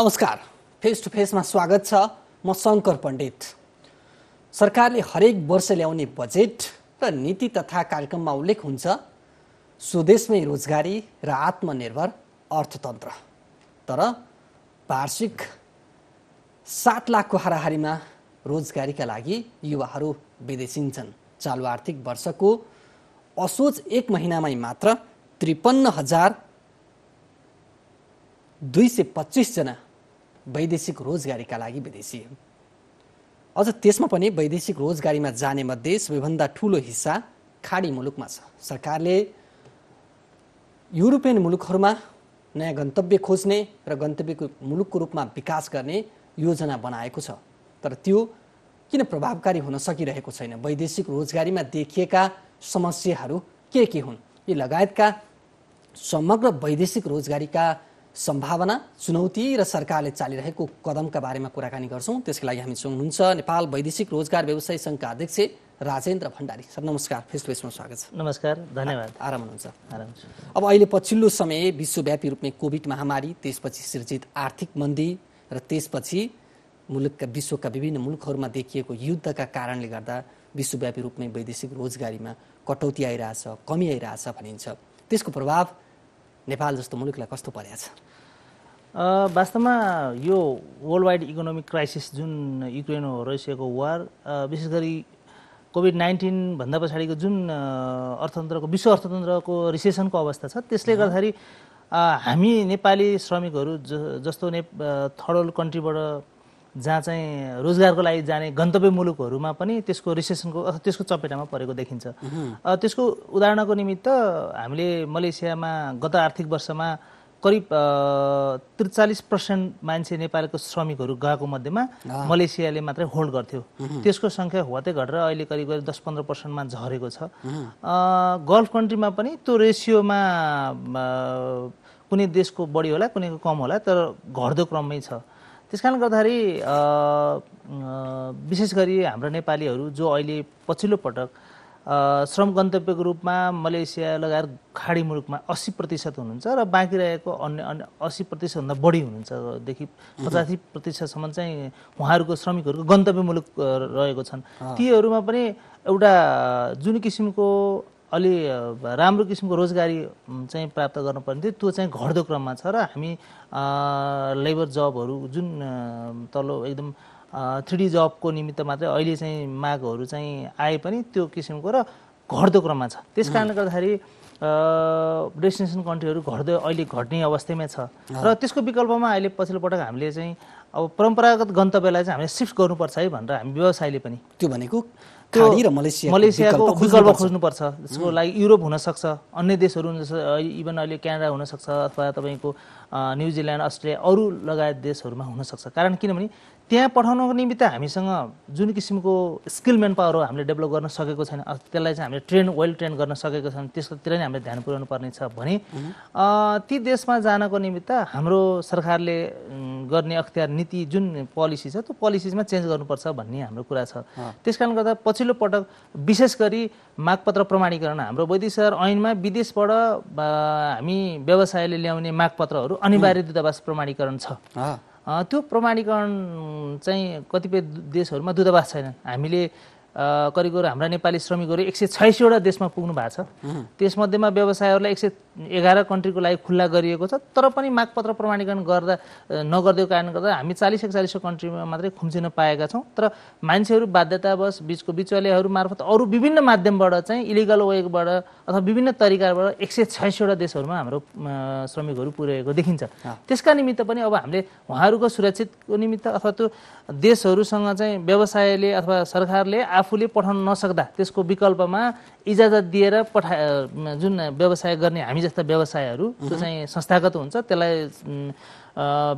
नमस्कार face to फेसमा स्वागत छ म शङ्कर पण्डित सरकारले हरेक वर्ष ल्याउने बजेट र नीति तथा कार्यक्रममा उल्लेख हुन्छ स्वदेशमै रोजगारी र आत्मनिर्भर अर्थतन्त्र तर वार्षिक सात लाखको हाराहारीमा रोजगारीका लागि युवाहरू विदेशिन्छन् चालु आर्थिक वर्षको असोज एक महिनामै मात्र त्रिपन्न हजार दुई सय पच्चिसजना वैदेशिक रोजगारीका लागि विदेशी अझ त्यसमा पनि वैदेशिक रोजगारीमा जाने मध्ये सबैभन्दा ठुलो हिस्सा खाडी मुलुकमा छ सरकारले युरोपियन मुलुकहरूमा नयाँ गन्तव्य खोज्ने र गन्तव्यको मुलुकको रूपमा विकास गर्ने योजना बनाएको छ तर त्यो किन प्रभावकारी हुन सकिरहेको छैन वैदेशिक रोजगारीमा देखिएका समस्याहरू के के हुन् यी लगायतका समग्र वैदेशिक रोजगारीका सम्भावना चुनौती र सरकारले चालिरहेको कदमका बारेमा कुराकानी गर्छौँ त्यसको लागि हामी सुन्नुहुन्छ नेपाल वैदेशिक रोजगार व्यवसाय सङ्घका अध्यक्ष राजेन्द्र भण्डारी सर नमस्कार फेस टु फेसमा स्वागत छ नमस्कार धन्यवाद आराम हुनुहुन्छ अब अहिले पछिल्लो समय विश्वव्यापी रूपमै कोभिड महामारी त्यसपछि सिर्जित आर्थिक मन्दी र त्यसपछि मुलुकका विश्वका विभिन्न मुलुकहरूमा देखिएको युद्धका कारणले गर्दा विश्वव्यापी रूपमै वैदेशिक रोजगारीमा कटौती आइरहेछ कमी आइरहेछ भनिन्छ त्यसको प्रभाव नेपाल जस्तो मुलुकलाई कस्तो परेको छ वास्तवमा यो वर्ल्ड वाइड इकोनोमिक क्राइसिस जुन युक्रेन हो रसियाको वार विशेष गरी कोभिड भन्दा पछाडिको जुन अर्थतन्त्रको विश्व अर्थतन्त्रको रिसेसनको अवस्था छ त्यसले गर्दाखेरि हामी नेपाली श्रमिकहरू ज जस्तो ने थर्ड वर्ल्ड कन्ट्रीबाट जहाँ चाहिँ रोजगारको लागि जाने गन्तव्य मुलुकहरूमा पनि त्यसको रिसेसनको अथवा त्यसको चपेटामा परेको देखिन्छ त्यसको उदाहरणको निमित्त हामीले मलेसियामा गत आर्थिक वर्षमा करिब त्रिचालिस पर्सेन्ट मान्छे नेपालको श्रमिकहरू गएको मध्येमा मलेसियाले मात्रै होल्ड गर्थ्यो त्यसको सङ्ख्या हुवातै घटेर अहिले करिब करिब दस पन्ध्र पर्सेन्टमा झरेको छ गल्फ कन्ट्रीमा पनि त्यो रेसियोमा कुनै देशको बढी होला कुनैको कम होला तर घट्दो क्रममै छ त्यस कारणले गर्दाखेरि विशेष गरी हाम्रो नेपालीहरू जो अहिले पछिल्लो पटक श्रम गन्तव्यको रूपमा मलेसिया लगायत खाडी मुलुकमा अस्सी प्रतिशत हुनुहुन्छ र बाँकी रहेको अन्य अन्य अस्सी प्रतिशतभन्दा बढी हुनुहुन्छदेखि पचासी प्रतिशतसम्म चाहिँ उहाँहरूको श्रमिकहरूको गन्तव्य मुलुक रहेको छन् तीहरूमा पनि एउटा जुन किसिमको अलि राम्रो किसिमको रोजगारी चाहिँ प्राप्त गर्नुपर्ने थियो त्यो चाहिँ घट्दो क्रममा छ र हामी लेबर जबहरू जुन तल्लो एकदम थ्री डी जबको निमित्त मात्रै अहिले चाहिँ मागहरू चाहिँ आए पनि त्यो किसिमको र घट्दो क्रममा छ त्यस कारणले गर्दाखेरि डेस्टिनेसन कन्ट्रीहरू घट्दै अहिले घट्ने अवस्थामै छ र त्यसको विकल्पमा अहिले पछिल्लो पटक हामीले चाहिँ अब परम्परागत गन्तव्यलाई चाहिँ हामीले सिफ्ट गर्नुपर्छ है भनेर हामी व्यवसायले पनि त्यो भनेको खाडी मलेसिया मलेसियाको विकल्प खोज्नुपर्छ त्यसको लागि युरोप हुनसक्छ अन्य देशहरू जस्तो इभन अहिले क्यानाडा हुनसक्छ अथवा तपाईँको न्युजिल्यान्ड अस्ट्रेलिया अरू लगायत देशहरूमा हुनसक्छ कारण किनभने त्यहाँ पठाउनको निमित्त हामीसँग जुन किसिमको स्किल म्यान पावर हामीले डेभलप गर्न सकेको छैन त्यसलाई चाहिँ हामीले ट्रेन वेल ट्रेन गर्न सकेको छैन त्यसकोतिर नै हामीले ध्यान पुर्याउनु पर्ने छ भने ती देशमा जानको निमित्त हाम्रो सरकारले गर्ने अख्तियार नीति जुन पोलिसी छ त्यो पोलिसिजमा चेन्ज गर्नुपर्छ भन्ने हाम्रो कुरा छ त्यस कारण गर्दा पछिल्लो पटक विशेष गरी मागपत्र प्रमाणीकरण हाम्रो वैदेशिक ऐनमा विदेशबाट हामी व्यवसायले ल्याउने मागपत्रहरू अनिवार्य दूतावास प्रमाणीकरण छ त्यो प्रमाणीकरण चाहिँ कतिपय देशहरूमा दूतावास छैनन् हामीले करिब हाम्रा नेपाली श्रमिकहरू एक सय छयासीवटा देशमा पुग्नु भएको छ त्यसमध्येमा व्यवसायहरूलाई एक सय एघार कन्ट्रीको लागि खुल्ला गरिएको छ तर पनि मागपत्र प्रमाणीकरण गर्दा नगरिदिएको कारणले गर्दा हामी चालिस एकचालिस कन्ट्रीमा मात्रै खुम्चिन पाएका छौँ तर मान्छेहरू बाध्यतावश बिचको बिचवालेहरू मार्फत अरू विभिन्न माध्यमबाट चाहिँ इलिगल वेबाट अथवा विभिन्न तरिकाबाट एक सय छयासीवटा देशहरूमा हाम्रो श्रमिकहरू पुर्याएको देखिन्छ त्यसका निमित्त पनि अब हामीले उहाँहरूको सुरक्षितको निमित्त अथवा त्यो देशहरूसँग चाहिँ व्यवसायले अथवा सरकारले आफूले पठाउन नसक्दा त्यसको विकल्पमा इजाजत दिएर पठा जुन व्यवसाय गर्ने हामी जस्ता व्यवसायहरू त्यो चाहिँ संस्थागत हुन्छ त्यसलाई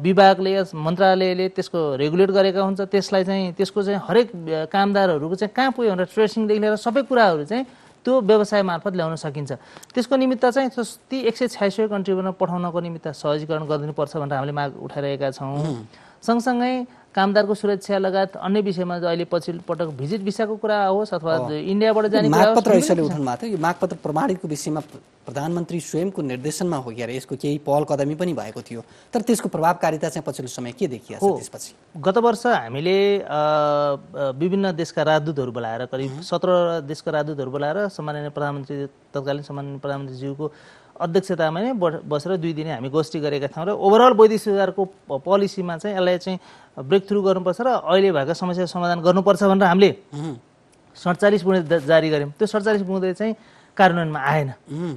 विभागले मन्त्रालयले त्यसको रेगुलेट गरेका हुन्छ त्यसलाई चाहिँ त्यसको चाहिँ हरेक कामदारहरूको चाहिँ कहाँ पुग्यो भनेर ट्रेसिङदेखि लिएर सबै कुराहरू चाहिँ त्यो व्यवसाय मार्फत ल्याउन सकिन्छ त्यसको निमित्त चाहिँ ती एक सय छयासी कन्ट्रिब्युटमा पठाउनको निमित्त सहजीकरण गरिदिनुपर्छ भनेर हामीले माग उठाइरहेका छौँ सँगसँगै कामदारको सुरक्षा लगायत अन्य विषयमा अहिले पछिल्लो पटक भिजिट भिसाको कुरा होस् अथवा इन्डियाबाट जाने मागपत्र ऐसले उठाउनु भएको थियो यो मागपत्र प्रमाणितको विषयमा प्रधानमन्त्री स्वयंको निर्देशनमा हो कि यसको केही पहल कदमी पनि भएको थियो तर त्यसको प्रभावकारिता चाहिँ पछिल्लो समय के देखिया त्यसपछि गत वर्ष हामीले विभिन्न देशका राजदूतहरू बोलाएर करिब सत्र देशका राजदूतहरू बोलाएर सामान्य प्रधानमन्त्री तत्कालीन सामान्य प्रधानमन्त्रीज्यूको अध्यक्षतामा नै बसेर दुई दिने हामी गोष्ठी गरेका थियौँ र ओभरअल वैदेशिक सुधारको पोलिसीमा चाहिँ यसलाई चाहिँ ब्रेक थ्रु गर्नुपर्छ र अहिले भएको समस्या समाधान गर्नुपर्छ भनेर हामीले सडचालिस बुँदे जारी गऱ्यौँ त्यो सडचालिस बुँदे चाहिँ कार्यान्वयनमा आएन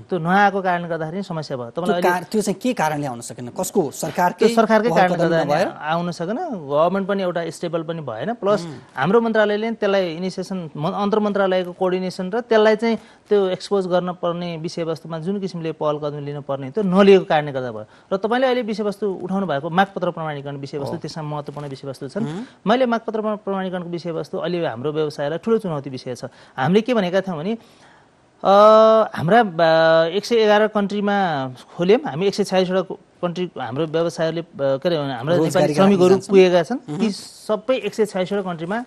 त्यो नआएको कारणले गर्दाखेरि समस्या भयो तपाईँलाई त्यो चाहिँ के कारणले आउन सकेन कसको सरकार त्यो सरकारकै कारणले गर्दा आउन सकेन गभर्मेन्ट पनि एउटा स्टेबल पनि भएन प्लस हाम्रो मन्त्रालयले त्यसलाई इनिसिएसन अन्तर मन्त्रालयको कोर्डिनेसन र त्यसलाई चाहिँ त्यो एक्सपोज गर्न पर्ने विषयवस्तुमा जुन किसिमले पहल कदम लिनुपर्ने त्यो नलिएको कारणले गर्दा भयो र तपाईँले अहिले विषयवस्तु उठाउनु भएको मागपत्र प्रमाणीकरण विषयवस्तु त्यसमा महत्त्वपूर्ण विषयवस्तु छन् मैले मागपत्र प्रमाणीकरणको विषयवस्तु अहिले हाम्रो व्यवसायलाई ठुलो चुनौती विषय छ हामीले के भनेका थियौँ भने हाम्रा एक सय एघार कन्ट्रीमा खोल्यौँ हामी एक सय छयालिसवटा कन्ट्री हाम्रो व्यवसायहरूले के अरे हाम्रा नेपाली श्रमिकहरू पुगेका छन् ती सबै एक सय छयालिसवटा कन्ट्रीमा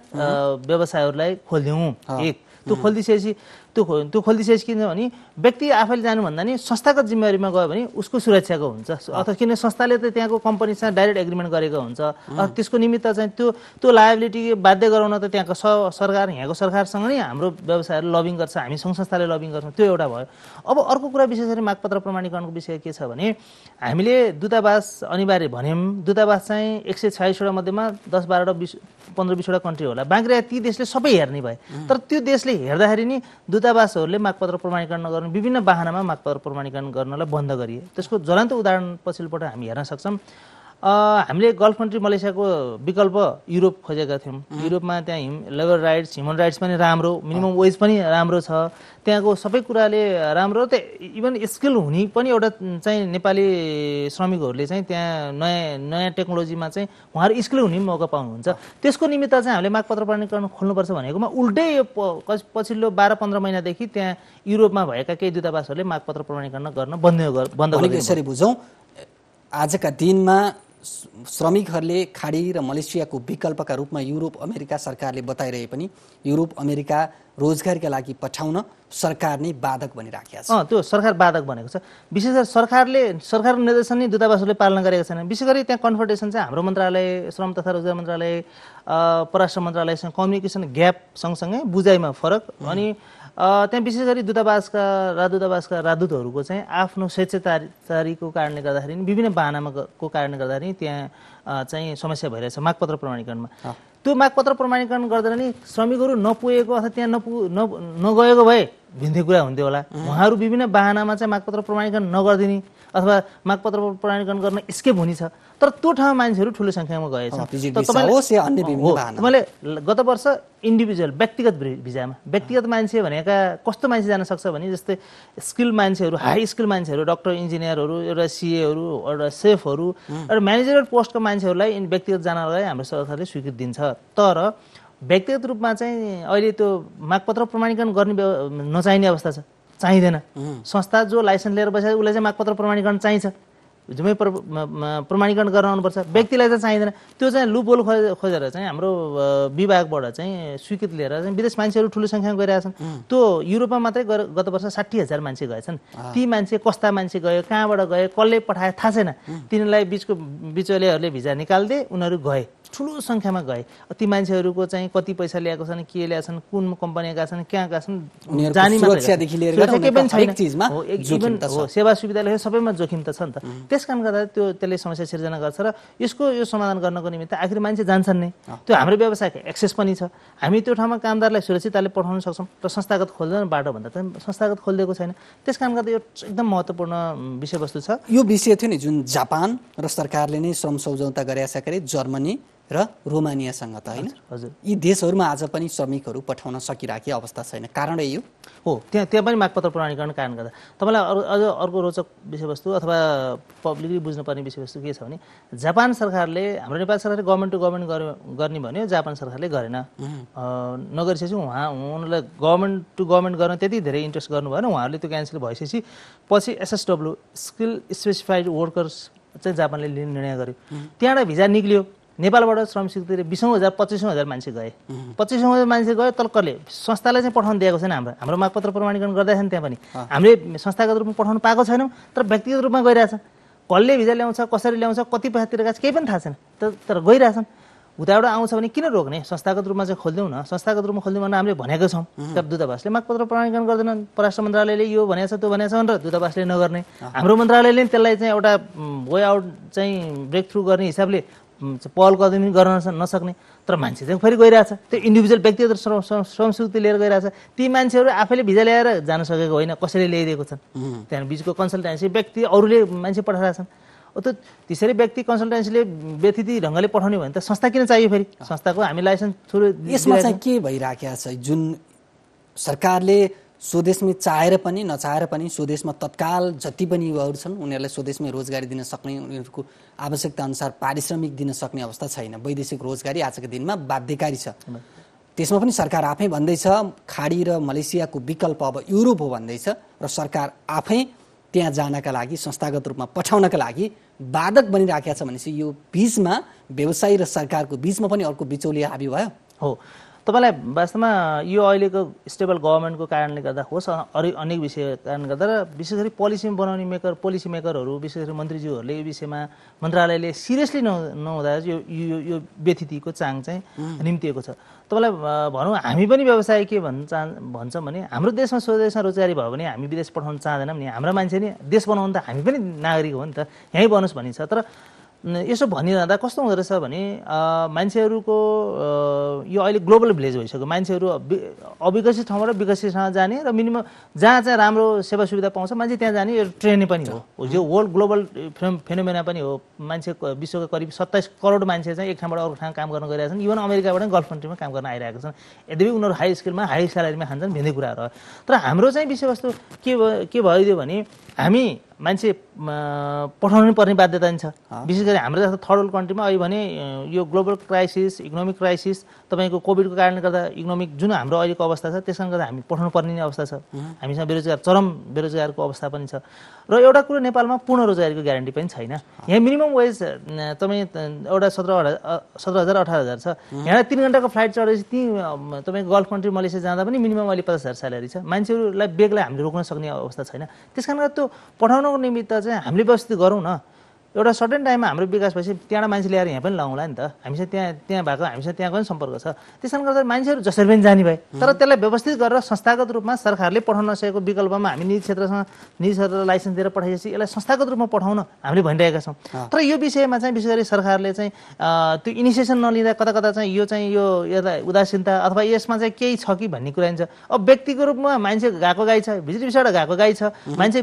व्यवसायहरूलाई खोलिदिउँ एक त्यो खोलिदिइसकेपछि त्यो त्यो खोलिदिइसकेपछि किन भने व्यक्ति आफैले जानुभन्दा नि संस्थागत जिम्मेवारीमा गयो भने उसको सुरक्षाको हुन्छ अथवा किन संस्थाले त त्यहाँको कम्पनीसँग डाइरेक्ट एग्रिमेन्ट गरेको हुन्छ अथवा त्यसको निमित्त चाहिँ त्यो त्यो लायबिलिटी बाध्य गराउन त त्यहाँको स सरकार यहाँको सरकारसँग नै हाम्रो व्यवसायहरू लबिङ गर्छ हामी सङ्घ संस्थाले लबिङ गर्छौँ त्यो एउटा भयो अब अर्को कुरा विशेष गरी मागपत्र प्रमाणीकरणको विषय के छ भने हामीले दूतावास अनिवार्य भन्यौँ दूतावास चाहिँ एक सय छयासवटा मध्येमा दस बाह्रवटा बिस पन्ध्र बिसवटा कन्ट्री होला बाँकी ती देशले सबै हेर्ने भए तर त्यो देशले हेर्दाखेरि नि दूता दूतावासहरूले मागपत्र प्रमाणीकरण नगर्नु विभिन्न वाहनामा मागपत्र प्रमाणीकरण गर्नलाई बन्द गरिए त्यसको ज्वलन्त उदाहरण पछिल्लोपल्ट हामी हेर्न सक्छौँ हामीले गल्फ कन्ट्री मलेसियाको विकल्प युरोप खोजेका थियौँ युरोपमा त्यहाँ हिम लेबर राइट्स ह्युमन राइट्स पनि राम्रो मिनिमम वेज पनि राम्रो छ त्यहाँको सबै कुराले राम्रो त इभन स्किल हुने पनि एउटा चाहिँ नेपाली श्रमिकहरूले चाहिँ त्यहाँ नयाँ नयाँ टेक्नोलोजीमा चाहिँ उहाँहरू स्किल हुने मौका पाउनुहुन्छ त्यसको निमित्त चाहिँ हामीले मागपत्र प्राधिकरण खोल्नुपर्छ भनेकोमा उल्टै यो पछिल्लो बाह्र पन्ध्र महिनादेखि त्यहाँ युरोपमा भएका केही दूतावासहरूले मागपत्र प्रमाणीकरण गर्न बन्द बन्द यसरी बुझौँ आजका दिनमा श्रमिकहरूले खाडी र मलेसियाको विकल्पका रूपमा युरोप अमेरिका सरकारले बताइरहे पनि युरोप अमेरिका रोजगारीका लागि पठाउन सरकार नै बाधक भनिराखेका छ त्यो सरकार बाधक भनेको छ विशेष गरी सरकारले सरकारको निर्देशन नै दूतावासहरूले पालना गरेका छैन विशेष गरी त्यहाँ कन्फर्टेसन चाहिँ हाम्रो मन्त्रालय श्रम तथा रोजगार मन्त्रालय परराष्ट्र मन्त्रालयसँग कम्युनिकेसन ग्याप सँगसँगै बुझाइमा फरक अनि त्यहाँ विशेष गरी दूतावासका राजदूतावासका राजदूतहरूको चाहिँ आफ्नो स्वेच्छाचारीको कारणले गर्दाखेरि विभिन्न बाहनामा को कारणले गर्दाखेरि त्यहाँ चाहिँ समस्या भइरहेछ मागपत्र प्रमाणीकरणमा त्यो मागपत्र प्रमाणीकरण गर्दा नि श्रमिकहरू नपुगेको अथवा त्यहाँ नपु नगएको भए भिन्दै कुरा हुन्थ्यो होला उहाँहरू विभिन्न बाहनामा चाहिँ मागपत्र प्रमाणीकरण नगरिदिने अथवा मागपत्र प्रमाणीकरण गर्न स्केप हुने छ तर त्यो ठाउँमा मान्छेहरू ठुलो सङ्ख्यामा गएछ तपाईँले गत वर्ष इन्डिभिजुअल व्यक्तिगत भिजामा व्यक्तिगत मान्छे भनेका कस्तो मान्छे जान सक्छ भने जस्तै स्किल मान्छेहरू हाई स्किल मान्छेहरू डक्टर इन्जिनियरहरू एउटा सिएहरू एउटा सेफहरू एउटा म्यानेजर पोस्टको मान्छेहरूलाई व्यक्तिगत जानलाई हाम्रो सरकारले स्वीकृत दिन्छ तर व्यक्तिगत रूपमा चाहिँ अहिले त्यो मागपत्र प्रमाणीकरण गर्ने नचाहिने अवस्था छ चाहिँदैन संस्था जो लाइसेन्स लिएर बसेको उसलाई चाहिँ मागपत्र प्रमाणीकरण चाहिन्छ जुमै प्र प्रमाणीकरण गर्न आउनुपर्छ व्यक्तिलाई चाहिँ चाहिँदैन त्यो चाहिँ लुपोल खोज खोजेर चाहिँ हाम्रो विभागबाट चाहिँ स्वीकृत लिएर चाहिँ विदेश मान्छेहरू ठुलो सङ्ख्यामा छन् त्यो युरोपमा मात्रै गत वर्ष साठी हजार मान्छे गएछन् ती मान्छे कस्ता मान्छे गयो कहाँबाट गयो कसले पठाए थाहा छैन तिनीहरूलाई बिचको बिचौलेहरूले भिजा निकालिदिए उनीहरू गए ठुलो सङ्ख्यामा गए ती मान्छेहरूको चाहिँ कति पैसा ल्याएको छन् के ल्याएको छन् कुन कम्पनी गएका छन् कहाँ गएका छन् केही सेवा सुविधा सबैमा जोखिम त छ नि त त्यस कारण गर्दा त्यो त्यसले समस्या सिर्जना गर्छ र यसको यो समाधान गर्नको निमित्त आखिर मान्छे जान्छन् नै त्यो हाम्रो व्यवसायको एक्सेस पनि छ हामी त्यो ठाउँमा कामदारलाई सुरक्षितताले पठाउन सक्छौँ र संस्थागत खोल्दैन बाटो त संस्थागत खोलिदिएको छैन त्यस कारण गर्दा यो एकदम महत्त्वपूर्ण विषयवस्तु छ यो विषय थियो नि जुन जापान र सरकारले नै श्रम सम्झौता गराइसके जर्मनी र रोमानियासँग त होइन हजुर यी देशहरूमा आज पनि श्रमिकहरू पठाउन सकिराखे अवस्था छैन कारण यो हो त्यहाँ त्यहाँ पनि मागपत्र प्रणालीकरण कारण गर्दा तपाईँलाई अरू अझ अर्को रोचक विषयवस्तु अथवा पब्लिकली बुझ्नुपर्ने विषयवस्तु के छ भने जापान सरकारले हाम्रो नेपाल सरकारले गभर्मेन्ट टु गभर्मेन्ट गर्ने भन्यो जापान सरकारले गरेन नगरिसकेपछि उहाँ उनीहरूलाई गभर्मेन्ट टु गभर्मेन्ट गर्न त्यति धेरै इन्ट्रेस्ट गर्नु भएन उहाँहरूले त्यो क्यान्सल भइसकेपछि पछि एसएसडब्लु स्किल स्पेसिफाइड वर्कर्स चाहिँ जापानले लिने निर्णय गर्यो त्यहाँबाट भिजा निक्लियो नेपालबाट श्रम स्वीकृतिले बिसौँ हजार पच्चिसौँ हजार मान्छे गए पच्चिसौँ हजार मान्छे गए तल्करले कसले संस्थालाई चाहिँ पठाउनु दिएको छैन हाम्रो हाम्रो मागपत्र प्रमाणीकरण गर्दैछन् त्यहाँ पनि हामीले संस्थागत रूपमा पठाउनु पाएको छैनौँ तर व्यक्तिगत रूपमा गइरहेछ कसले भिजा ल्याउँछ कसरी ल्याउँछ कति पैसा तिरेका केही पनि थाहा छैन तर तर गइरहेछन् उताबाट आउँछ भने किन रोक्ने संस्थागत रूपमा चाहिँ खोलिदिउँ न संस्थागत रूपमा खोलिदिउँ भनेर हामीले भनेको छौँ तर दूतावासले मागपत्र प्रमाणीकरण गर्दैनन् परराष्ट्र मन्त्रालयले यो भनेको छ त्यो भनेको छ भनेर दूतावासले नगर्ने हाम्रो मन्त्रालयले त्यसलाई चाहिँ एउटा वे आउट चाहिँ ब्रेक थ्रु गर्ने हिसाबले पहल कदमी गर्न नसक्ने तर मान्छे चाहिँ फेरि गइरहेछ त्यो इन्डिभिजुअल व्यक्तिगत संस्कृति लिएर गइरहेछ ती मान्छेहरू आफैले भिजा ल्याएर जान सकेको होइन कसैले ल्याइदिएको छन् त्यहाँ बिचको कन्सल्टेन्सी व्यक्ति अरूले मान्छे पठाएका छन् त्यो त्यसरी व्यक्ति कन्सल्टेन्सीले व्यतिथि ढङ्गले पठाउने भने त संस्था किन चाहियो फेरि संस्थाको हामी लाइसेन्स थ्रु यसमा चाहिँ के भइराखेको छ जुन सरकारले स्वदेशमै चाहेर पनि नचाहेर पनि स्वदेशमा तत्काल जति पनि युवाहरू छन् उनीहरूलाई स्वदेशमै रोजगारी दिन सक्ने उनीहरूको आवश्यकता अनुसार पारिश्रमिक दिन सक्ने अवस्था छैन वैदेशिक रोजगारी आजको दिनमा बाध्यकारी छ त्यसमा पनि सरकार आफै भन्दैछ खाडी र मलेसियाको विकल्प अब युरोप हो भन्दैछ र सरकार आफै त्यहाँ जानका लागि संस्थागत रूपमा पठाउनका लागि बाधक बनिराखेका छ भनेपछि यो बिचमा व्यवसायी र सरकारको बिचमा पनि अर्को बिचौलिया हाबी भयो हो तपाईँलाई वास्तवमा यो अहिलेको स्टेबल गभर्मेन्टको कारणले गर्दा होस् अरू अनेक विषय कारणले गर्दा र विशेष गरी पोलिसी बनाउने मेकर पोलिसी मेकरहरू विशेष गरी मन्त्रीज्यूहरूले यो विषयमा मन्त्रालयले सिरियसली नहुँदा यो यो व्यथितिको चाङ चाहिँ निम्तिएको छ तपाईँलाई भनौँ हामी पनि व्यवसाय के भन्न चाह भन्छौँ भने हाम्रो देशमा स्वदेशमा रोजगारी भयो भने हामी विदेश पठाउन चाहँदैनौँ नि हाम्रो मान्छे नि देश बनाउनु त हामी पनि नागरिक हो नि त यहीँ बनोस् भनिन्छ तर यसो भनिरहँदा कस्तो हुँदो रहेछ भने मान्छेहरूको यो अहिले ग्लोबल भिलेज भइसक्यो मान्छेहरू अविकसित ठाउँबाट विकसित ठाउँमा जाने र मिनिमम जहाँ चाहिँ राम्रो सेवा सुविधा पाउँछ मान्छे त्यहाँ जाने यो ट्रेन्ड पनि हो यो वर्ल्ड ग्लोबल फेनोमेना पनि हो मान्छे विश्वको करिब सत्ताइस करोड मान्छे चाहिँ एक ठाउँबाट अर्को ठाउँ काम गर्न गइरहेका छन् इभन अमेरिकाबाट गल्फ कन्ट्रीमा काम गर्न आइरहेका छन् यद्यपि उनीहरू हाई स्किलमा हाई स्यालेरीमा खान्छन् भिन्दै कुराहरू तर हाम्रो चाहिँ विषयवस्तु के भयो के भइदियो भने हामी मान्छे पठाउनु पर्ने बाध्यता नि छ विशेष गरी हाम्रो जस्तो थर्ड वर्ल्ड कन्ट्रीमा अहिले भने यो ग्लोबल क्राइसिस इकोनोमिक क्राइसिस तपाईँको कोभिडको कारणले गर्दा इकोनोमिक जुन हाम्रो अहिलेको अवस्था छ त्यस कारण गर्दा हामी पठाउनु पर्ने नै अवस्था छ हामीसँग बेरोजगार चरम बेरोजगारको अवस्था पनि छ र एउटा कुरो नेपालमा पूर्ण रोजगारीको ग्यारेन्टी पनि छैन यहाँ मिनिमम वेज तपाईँ एउटा सत्र सत्र हजार अठार हजार छ यहाँ तिन घन्टाको फ्लाइट चढेपछि ती तपाईँको गल्फ कन्ट्री मलेसिया जाँदा पनि मिनिमम अहिले पचास हजार स्यालेरी छ मान्छेहरूलाई बेगलाई हामीले रोक्न सक्ने अवस्था छैन त्यस कारण त्यो पठाउनको निमित्त चाहिँ हामीले व्यवस्थित गरौँ न एउटा सर्टेन टाइममा हाम्रो विकास भएपछि त्यहाँबाट मान्छे ल्याएर यहाँ पनि लाउँला नि त हामीसँग त्यहाँ त्यहाँ भएको हामीसँग त्यहाँको पनि सम्पर्क छ त्यस कारण गर्दा मान्छेहरू जसरी पनि जाने भए तर त्यसलाई व्यवस्थित गरेर संस्थागत रूपमा सरकारले पठाउन नसकेको विकल्पमा हामी निजी क्षेत्रसँग निजी क्षेत्रलाई लाइसेन्स दिएर पठाएपछि यसलाई संस्थागत रूपमा पठाउन हामीले भनिरहेका छौँ तर यो विषयमा चाहिँ विशेष गरी सरकारले चाहिँ त्यो इनिसिएसन नलिँदा कता कता चाहिँ यो चाहिँ यो यसलाई उदासीनता अथवा यसमा चाहिँ केही छ कि भन्ने कुरा हुन्छ अब व्यक्तिको रूपमा मान्छे गएको गाई छ भिजिट भिसाबाट गएको गाई छ मान्छे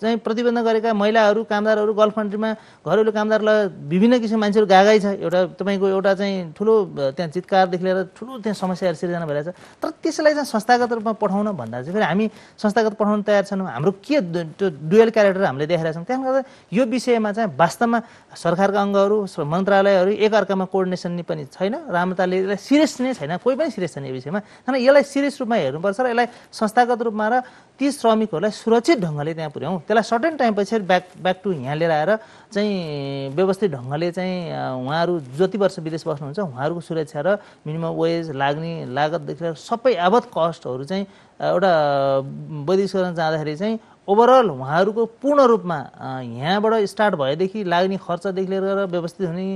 चाहिँ प्रतिबन्ध गरेका महिलाहरू कामदारहरू गल्फ कन्ट्रीमा घरेलु कामदारलाई विभिन्न किसिम मान्छेहरू गागाइ छ एउटा तपाईँको एउटा चाहिँ ठुलो त्यहाँ चितकारदेखि लिएर ठुलो त्यहाँ समस्याहरू सिर्जना छ तर त्यसलाई चाहिँ संस्थागत रूपमा पठाउन भन्दा चाहिँ फेरि हामी संस्थागत पठाउन तयार छैनौँ हाम्रो के त्यो डुएल क्यारेक्टर हामीले देखाइरहेको छौँ त्यसले गर्दा यो विषयमा चाहिँ वास्तवमा सरकारका अङ्गहरू मन्त्रालयहरू एकअर्कामा कोर्डिनेसन पनि छैन राम्रताले यसलाई सिरियस नै छैन कोही पनि सिरियस छैन यो विषयमा तर यसलाई सिरियस रूपमा हेर्नुपर्छ र यसलाई संस्थागत रूपमा र ती श्रमिकहरूलाई सुरक्षित ढङ्गले त्यहाँ पुर्याउँ त्यसलाई सर्टेन टाइम पछाडि ब्याक ब्याक टु यहाँ लिएर आएर चाहिँ व्यवस्थित ढङ्गले चाहिँ उहाँहरू जति वर्ष विदेश बस्नुहुन्छ उहाँहरूको सुरक्षा र मिनिमम वेज लाग्ने लागतदेखि सबै आवत कस्टहरू चाहिँ एउटा वैदेशिक जाँदाखेरि चाहिँ ओभरअल उहाँहरूको पूर्ण रूपमा यहाँबाट स्टार्ट भएदेखि लाग्ने खर्चदेखि लिएर व्यवस्थित हुने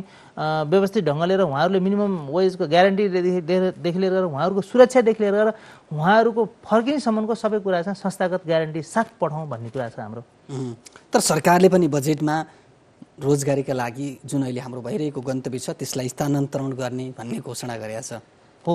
व्यवस्थित ढङ्गले र उहाँहरूले मिनिमम वेजको ग्यारेन्टीदेखि लिएर उहाँहरूको सुरक्षादेखि लिएर गएर उहाँहरूको फर्किनेसम्मको सबै कुरा चाहिँ संस्थागत ग्यारेन्टी साथ पठाउँ भन्ने कुरा छ हाम्रो तर सरकारले पनि बजेटमा रोजगारीका लागि जुन अहिले हाम्रो भइरहेको गन्तव्य छ त्यसलाई स्थानान्तरण गर्ने भन्ने घोषणा गरेका छ हो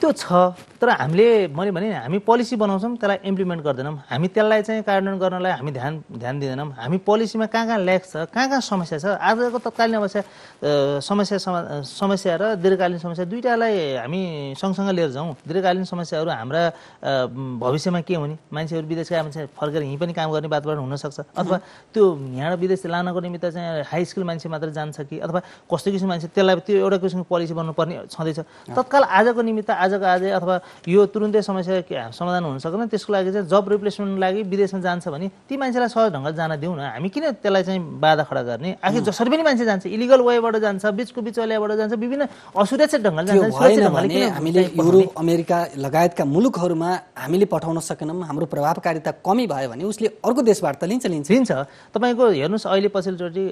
त्यो छ तर हामीले मैले भने हामी पोलिसी बनाउँछौँ त्यसलाई इम्प्लिमेन्ट गर्दैनौँ हामी त्यसलाई चाहिँ कार्यान्वयन गर्नलाई हामी ध्यान ध्यान दिँदैनौँ हामी पोलिसीमा कहाँ कहाँ ल्याक्स छ कहाँ कहाँ समस्या छ आजको तत्कालीन अवस्था समस्या समस्या र दीर्घकालीन समस्या दुइटालाई हामी सँगसँगै लिएर जाउँ दीर्घकालीन समस्याहरू हाम्रा भविष्यमा के हुने मान्छेहरू विदेश गए मान्छे फर्केर यहीँ पनि काम गर्ने वातावरण हुनसक्छ अथवा त्यो यहाँबाट विदेश लानको निमित्त चाहिँ हाई स्कुल मान्छे मात्र जान्छ कि अथवा कस्तो किसिमको मान्छे त्यसलाई त्यो एउटा किसिमको पोलिसी पर्ने छँदैछ तत्काल आजको निमित्त आजको आज अथवा यो तुरुन्तै समस्या समाधान हुन सक्दैन त्यसको लागि चाहिँ जब रिप्लेसमेन्ट लागि विदेशमा जान्छ भने ती मान्छेलाई सहज ढङ्गले जान दिउँ न हामी किन त्यसलाई चाहिँ बाधा खडा गर्ने आखिर जसरी पनि मान्छे जान्छ इलिगल वेबाट जान्छ बिचको बिचवलियाबाट जान्छ विभिन्न असुरक्षित ढङ्गले जान्छ हामीले युरोप अमेरिका लगायतका मुलुकहरूमा हामीले पठाउन सकेनौँ हाम्रो प्रभावकारिता कमी भयो भने उसले अर्को देशबाट त लिन्छ लिन्छ लिन्छ तपाईँको हेर्नुहोस् अहिले पछिल्लोचोटि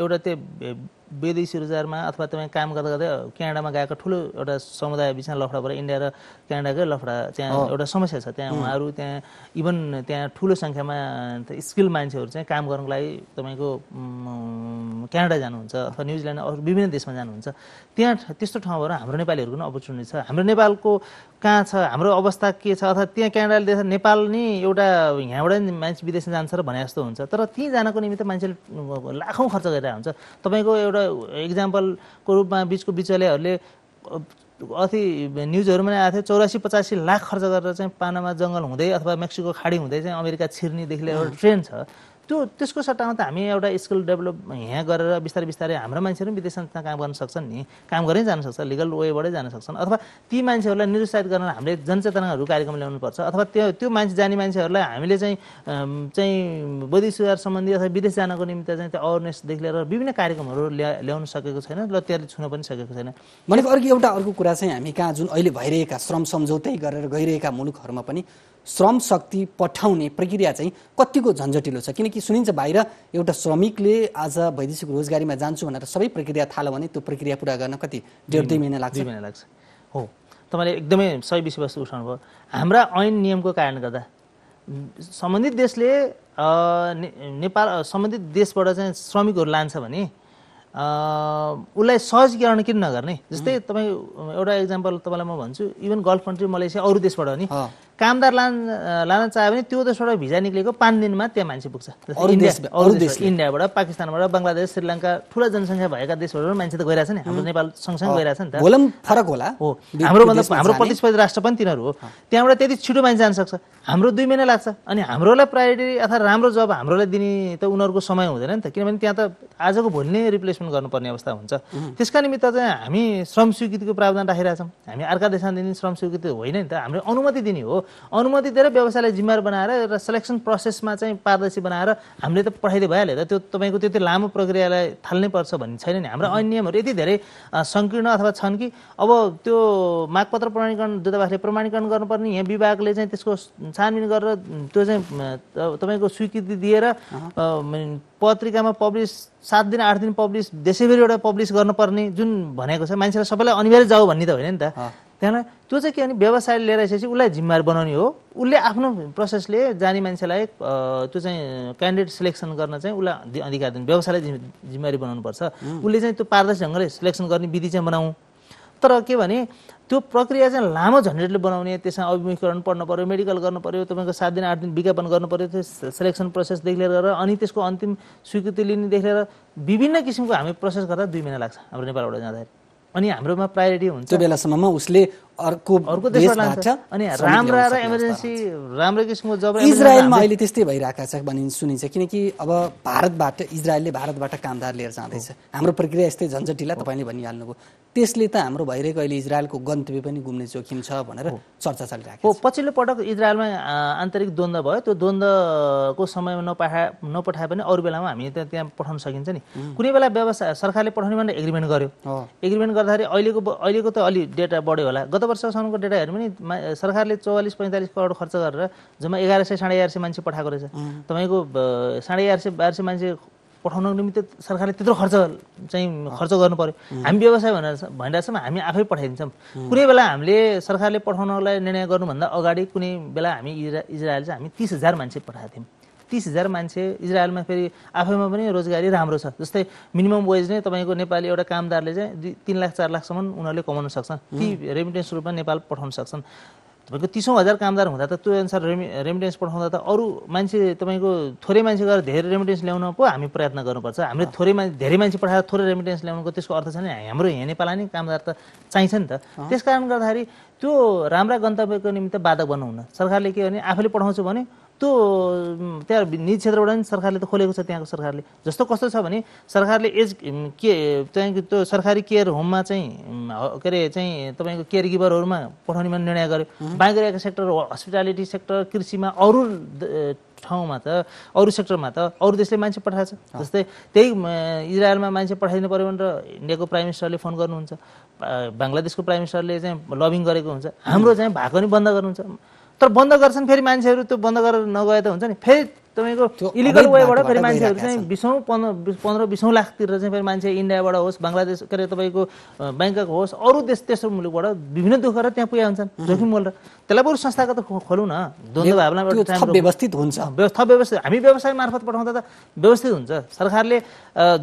एउटा त्यो विदेशी रोजगारमा अथवा तपाईँ काम गर्दा गर्दै क्यानाडामा गएको ठुलो एउटा समुदाय बिचमा लफडा पऱ्यो इन्डिया र क्यानाडाकै लफडा त्यहाँ एउटा समस्या छ त्यहाँ उहाँहरू त्यहाँ इभन त्यहाँ ठुलो सङ्ख्यामा स्किल मान्छेहरू चाहिँ काम गर्नुको लागि तपाईँको क्यानाडा जानुहुन्छ अथवा न्युजिल्यान्ड अरू विभिन्न देशमा जानुहुन्छ त्यहाँ त्यस्तो ठाउँहरू हाम्रो नेपालीहरूको पनि अपर्च्युनिटी छ हाम्रो नेपालको कहाँ छ हाम्रो अवस्था के छ अथवा त्यहाँ क्यानाडाले देख्छ नेपाल नि एउटा यहाँबाट नि मान्छे विदेश जान्छ र भने जस्तो हुन्छ तर त्यहीँ जानको निमित्त मान्छेले लाखौँ खर्च गरेर हुन्छ तपाईँको एउटा इक्जाम्पलको रूपमा बिचको बिचलेहरूले अति न्युजहरूमा नै आएको थियो चौरासी पचासी लाख खर्च गरेर चाहिँ पानामा जङ्गल हुँदै अथवा मेक्सिको खाडी हुँदै चाहिँ अमेरिका छिर्नेदेखि लिएर एउटा ट्रेन छ त्यो त्यसको सट्टामा त हामी एउटा स्किल डेभलप यहाँ गरेर बिस्तारै बिस्तारै हाम्रो मान्छेहरू पनि विदेशमा त्यहाँ काम गर्न सक्छन् नि काम गरेरै जान सक्छ लिगल वेबाटै जान सक्छन् अथवा ती मान्छेहरूलाई निरुत्साहित गर्न हामीले जनचेतनाहरू कार्यक्रम ल्याउनुपर्छ अथवा त्यो त्यो मान्छे जाने मान्छेहरूलाई हामीले चाहिँ चाहिँ बौद्धिक सुधार सम्बन्धी अथवा विदेश जानको निम्ति चाहिँ त्यो अवेरनेसदेखि लिएर विभिन्न कार्यक्रमहरू ल्या ल्याउन सकेको छैन र त्यसले छुन पनि सकेको छैन भनेको अर्को एउटा अर्को कुरा चाहिँ हामी कहाँ जुन अहिले भइरहेका श्रम सम्झौतै गरेर गइरहेका मुलुकहरूमा पनि श्रम शक्ति पठाउने प्रक्रिया चाहिँ कतिको झन्झटिलो छ किनकि सुनिन्छ बाहिर एउटा श्रमिकले आज वैदेशिक रोजगारीमा जान्छु भनेर सबै प्रक्रिया थाल्यो भने त्यो प्रक्रिया पुरा गर्न कति डेढ दुई महिना लाग्छ महिना लाग्छ हो तपाईँले एकदमै सही विषयवस्तु भयो हाम्रा ऐन नियमको कारणले गर्दा सम्बन्धित देशले नेपाल सम्बन्धित देशबाट चाहिँ श्रमिकहरू लान्छ भने उसलाई सहजीकरण किन नगर्ने जस्तै तपाईँ एउटा इक्जाम्पल तपाईँलाई म भन्छु इभन गल्फ कन्ट्री मलेसिया अरू देशबाट नि कामदार लान लान चाह्यो भने त्यो देशबाट भिजा निक्लेको पाँच दिनमा त्यहाँ मान्छे पुग्छ इन्डियाबाट पाकिस्तानबाट बङ्गलादेश श्रीलङ्का ठुला जनसङ्ख्या भएका देशबाट मान्छे त गइरहेछ नि हाम्रो नेपाल सँगसँगै गइरहेछ नि त फरक होला हो हाम्रो मतलब हाम्रो प्रतिस्पर्धी राष्ट्र पनि तिनीहरू हो त्यहाँबाट त्यति छिटो मान्छे जान सक्छ हाम्रो दुई महिना लाग्छ अनि हाम्रोलाई प्रायोरिटी अथवा राम्रो जब हाम्रोलाई दिने त उनीहरूको समय हुँदैन नि त किनभने त्यहाँ त आजको भोलि नै रिप्लेसमेन्ट गर्नुपर्ने अवस्था हुन्छ त्यसका निमित्त चाहिँ हामी श्रम स्वीकृतिको प्रावधान राखिरहेछौँ हामी अर्का देशमा दिने श्रम स्वीकृति होइन नि त हामीले अनुमति दिने हो अनुमति दिएर व्यवसायलाई जिम्मेवार बनाएर र सेलेक्सन प्रोसेसमा चाहिँ पारदर्शी बनाएर हामीले त पठाइदियो भइहाल्यो त त्यो तपाईँको त्यति लामो प्रक्रियालाई थाल्नै पर्छ भन्ने छैन नि हाम्रा अन्य नियमहरू यति धेरै सङ्कीर्ण अथवा छन् कि अब त्यो मागपत्र प्रमाणीकरण दूतावासले प्रमाणीकरण गर्नुपर्ने यहाँ विभागले चाहिँ त्यसको छानबिन गरेर त्यो चाहिँ तपाईँको स्वीकृति दिएर पत्रिकामा पब्लिस सात दिन आठ दिन पब्लिस देशैभरि एउटा पब्लिस गर्नुपर्ने जुन भनेको छ मान्छेलाई सबैलाई अनिवार्य जाऊ भन्ने त होइन नि त त्यहाँ त्यो चाहिँ के भने व्यवसाय लिएर आइसकेपछि उसलाई जिम्मेवार बनाउने हो उसले आफ्नो प्रोसेसले जाने मान्छेलाई त्यो चाहिँ क्यान्डिडेट सिलेक्सन गर्न चाहिँ उसलाई अधिकार दिनु व्यवसायलाई जिम्मेवारी बनाउनुपर्छ उसले चाहिँ त्यो पारदर्शी ढङ्गले सिलेक्सन गर्ने विधि चाहिँ बनाऊ तर के भने त्यो प्रक्रिया चाहिँ लामो झन्डेटले बनाउने त्यसमा अभिमुखीकरण पढ्नु पऱ्यो मेडिकल गर्नु पऱ्यो तपाईँको सात दिन आठ दिन विज्ञापन गर्नु पऱ्यो त्यो सेलेक्सन प्रोसेसदेखि लिएर गरेर अनि त्यसको अन्तिम स्वीकृति लिनेदेखि लिएर विभिन्न किसिमको हामी प्रोसेस गर्दा दुई महिना लाग्छ हाम्रो नेपालबाट जाँदाखेरि अनि हाम्रोमा प्रायोरिटी हुन्छ बेलासम्ममा उसले अर्को अर्को देशबाट अनि राम्रा र इमर्जेन्सी राम्रै किसिमको जब इजरायलमा अहिले त्यस्तै भइरहेको छ भनि सुनिन्छ किनकि अब भारतबाट इजरायलले भारतबाट कामदार लिएर जाँदैछ हाम्रो प्रक्रिया यस्तै झन्झटिला तपाईँले भनिहाल्नुभयो त्यसले त हाम्रो भइरहेको अहिले इजरायलको गन्तव्य पनि घुम्ने जोखिम छ भनेर चर्चा चलिरहेको हो पछिल्लो पटक इजरायलमा आन्तरिक द्वन्द्व भयो त्यो द्वन्द्वको समयमा नपठा नपठाए पनि अरू बेलामा हामी त्यहाँ त्यहाँ पठाउन सकिन्छ नि कुनै बेला व्यवसाय सरकारले पठाउने भनेर एग्रिमेन्ट गर्यो एग्रिमेन्ट गर्दाखेरि अहिलेको अहिलेको त अलि डेटा बढ्यो होला गत वर्षसम्मको डेटा हेर्नु पनि सरकारले चौवालिस पैँतालिस करोड खर्च गरेर जम्मा एघार सय साढे एघार सय मान्छे पठाएको रहेछ तपाईँको साढे एघार सय बाह्र सय मान्छे पठाउनको निम्ति सरकारले त्यत्रो खर्च चाहिँ खर्च गर्नु पर्यो हामी व्यवसाय भनेर भनिरहेछौँ हामी आफै पठाइदिन्छौँ कुनै बेला हामीले सरकारले पठाउनलाई निर्णय गर्नुभन्दा अगाडि कुनै बेला हामी इजरा इजरायल चाहिँ हामी तिस हजार मान्छे पठाएको थियौँ तिस हजार मान्छे इजरायलमा फेरि आफैमा पनि रोजगारी राम्रो छ जस्तै मिनिमम वेज नै तपाईँको नेपाली एउटा कामदारले चाहिँ दुई तिन लाख चार लाखसम्म उनीहरूले कमाउन सक्छन् ती रेमिटेन्स रूपमा नेपाल पठाउन सक्छन् तपाईँको तिसौँ हजार कामदार हुँदा त त्यो अनुसार रेमि रेमिटेन्स पठाउँदा त अरू मान्छे तपाईँको थोरै मान्छे गएर धेरै रेमिटेन्स ल्याउन पो हामी प्रयत्न गर्नुपर्छ हामीले थोरै मान्छे धेरै मान्छे पठाएर थोरै रेमिटेन्स ल्याउनुको त्यसको अर्थ छैन हाम्रो यहाँ नेपाल नै कामदार त चाहिन्छ नि त त्यस कारण गर्दाखेरि त्यो राम्रा गन्तव्यको निम्ति बाधक बनाउन सरकारले के भने आफैले पठाउँछु भने त्यो त्यहाँ निजी क्षेत्रबाट पनि सरकारले त खोलेको छ त्यहाँको सरकारले जस्तो कस्तो छ भने सरकारले एज के तपाईँको त्यो सरकारी केयर होममा चाहिँ के अरे चाहिँ तपाईँको केयर गिभरहरूमा पठाउनेमा निर्णय गर्यो बाँकी रहेको सेक्टर हस्पिटालिटी सेक्टर कृषिमा अरू ठाउँमा त अरू सेक्टरमा त अरू देशले मान्छे पठाएको छ जस्तै त्यही इजरायलमा मान्छे पठाइदिनु पऱ्यो भनेर इन्डियाको प्राइम मिनिस्टरले फोन गर्नुहुन्छ बङ्गलादेशको प्राइम मिनिस्टरले चाहिँ लभिङ गरेको हुन्छ हाम्रो चाहिँ भएको नि बन्द गर्नुहुन्छ तर बन्द गर्छन् फेरि मान्छेहरू त्यो बन्द गरेर नगए त हुन्छ नि फेरि तपाईँको इलिगल वेबाट फेरि मान्छेहरू चाहिँ बिसौँ पन्ध्र पन्ध्र बिसौँ लाखतिर चाहिँ फेरि मान्छे इन्डियाबाट होस् बङ्गलादेश के अरे तपाईँको ब्याङ्कक होस् अरू देश तेस्रो मुलुकबाट विभिन्न दुःख र त्यहाँ पुगेका हुन्छन् जोखिम मोल र त्यसलाई बरु संस्थागत खोलौँ न द्वन्द्व भावना व्यवस्थित हुन्छ थप व्यवस्थित हामी व्यवसाय मार्फत पठाउँदा त व्यवस्थित हुन्छ सरकारले